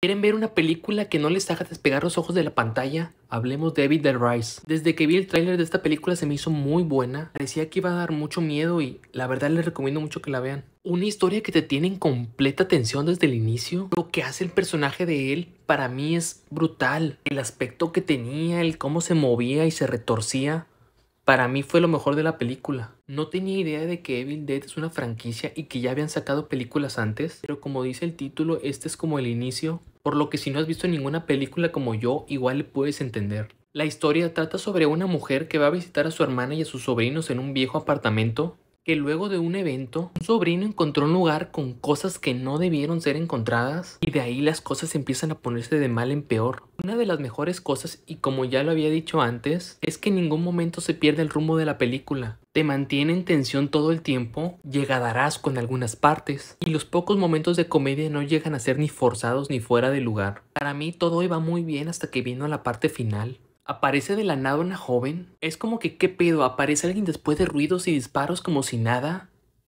¿Quieren ver una película que no les haga despegar los ojos de la pantalla? Hablemos de David the Rise. Desde que vi el tráiler de esta película se me hizo muy buena. Parecía que iba a dar mucho miedo y la verdad les recomiendo mucho que la vean. Una historia que te tiene en completa tensión desde el inicio. Lo que hace el personaje de él para mí es brutal. El aspecto que tenía, el cómo se movía y se retorcía para mí fue lo mejor de la película. No tenía idea de que Evil Dead es una franquicia y que ya habían sacado películas antes, pero como dice el título, este es como el inicio, por lo que si no has visto ninguna película como yo, igual le puedes entender. La historia trata sobre una mujer que va a visitar a su hermana y a sus sobrinos en un viejo apartamento que luego de un evento, un sobrino encontró un lugar con cosas que no debieron ser encontradas y de ahí las cosas empiezan a ponerse de mal en peor. Una de las mejores cosas, y como ya lo había dicho antes, es que en ningún momento se pierde el rumbo de la película. Te mantiene en tensión todo el tiempo, llegadarás con algunas partes, y los pocos momentos de comedia no llegan a ser ni forzados ni fuera de lugar. Para mí todo iba muy bien hasta que vino la parte final, Aparece de la nada una joven. Es como que, ¿qué pedo? Aparece alguien después de ruidos y disparos como si nada.